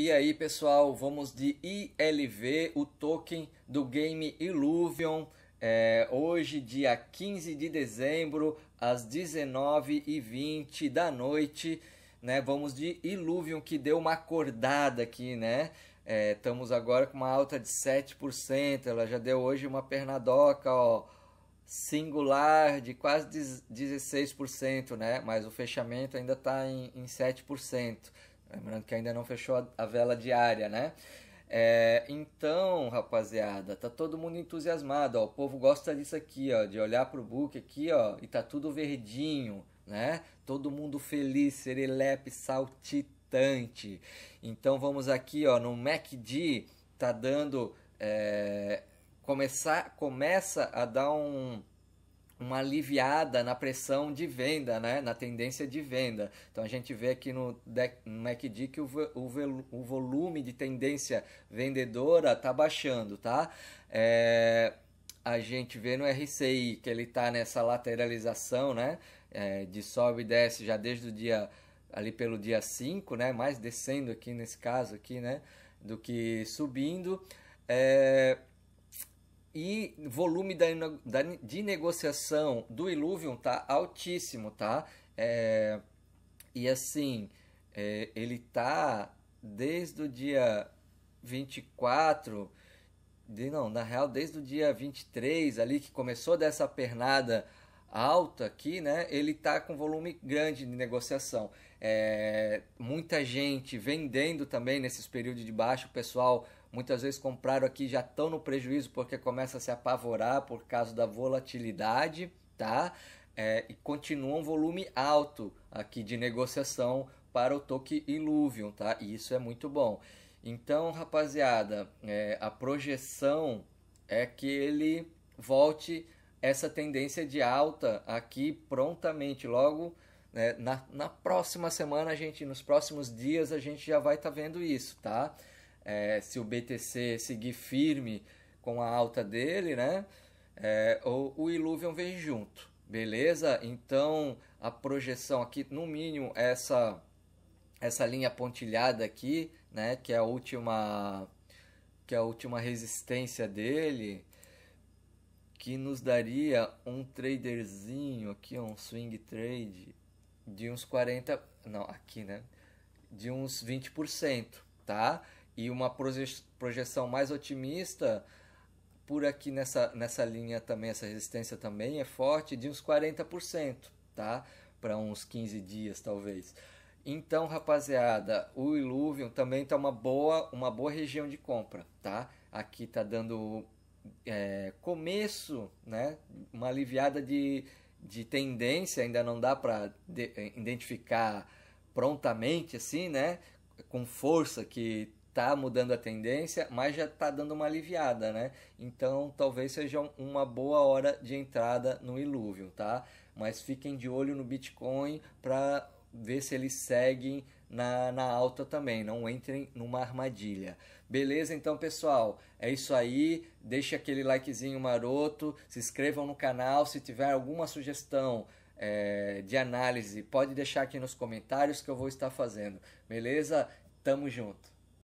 E aí pessoal, vamos de ILV, o token do game Illuvion. É, hoje, dia 15 de dezembro, às 19h20 da noite, né? Vamos de Illuvion, que deu uma acordada aqui, né? É, estamos agora com uma alta de 7%. Ela já deu hoje uma pernadoca, ó, singular de quase 16%, né? Mas o fechamento ainda está em, em 7%. Lembrando que ainda não fechou a, vela diária, né? É, então, rapaziada, tá todo mundo entusiasmado, ó. O povo gosta disso aqui, ó, de olhar pro book aqui, ó, e tá tudo verdinho, né? Todo mundo feliz, serelepe, saltitante. Então vamos aqui, ó, no MACD tá dando é, começar, começa a dar um uma aliviada na pressão de venda, né? na tendência de venda. Então a gente vê aqui no, no MACD que o, o, o volume de tendência vendedora está baixando. Tá? É, a gente vê no RCI que ele está nessa lateralização né? É, de sobe e desce já desde o dia ali pelo dia 5, né? mais descendo aqui nesse caso aqui, né? do que subindo. É, e volume da, da, de negociação do Illuvium tá altíssimo, tá? É, e assim, é, ele tá desde o dia 24, de, não, na real desde o dia 23 ali que começou dessa pernada alta aqui, né? Ele está com volume grande de negociação. É, muita gente vendendo também nesses períodos de baixo, o pessoal muitas vezes compraram aqui já estão no prejuízo porque começa a se apavorar por causa da volatilidade, tá? É, e continua um volume alto aqui de negociação para o Toque Illuvium, tá? E isso é muito bom. Então, rapaziada, é, a projeção é que ele volte essa tendência de alta aqui prontamente. Logo, né, na, na próxima semana, a gente, nos próximos dias, a gente já vai estar tá vendo isso, tá? É, se o BTC seguir firme com a alta dele, né? É, ou o Illuvion vem junto, beleza? Então, a projeção aqui, no mínimo, essa essa linha pontilhada aqui, né, que é a última que é a última resistência dele, que nos daria um traderzinho aqui, um swing trade de uns 40, não, aqui, né? De uns 20%, tá? E uma projeção mais otimista por aqui nessa, nessa linha também, essa resistência também é forte, de uns 40%, tá? Para uns 15 dias, talvez. Então, rapaziada, o Illuvium também tá uma boa, uma boa região de compra, tá? Aqui tá dando é, começo, né? Uma aliviada de, de tendência, ainda não dá para é, identificar prontamente, assim, né? Com força que tá mudando a tendência, mas já tá dando uma aliviada, né? Então talvez seja uma boa hora de entrada no ilúvio, tá? Mas fiquem de olho no Bitcoin para ver se eles seguem na, na alta também, não entrem numa armadilha. Beleza, então, pessoal? É isso aí. deixe aquele likezinho maroto, se inscrevam no canal. Se tiver alguma sugestão é, de análise, pode deixar aqui nos comentários que eu vou estar fazendo. Beleza? Tamo junto.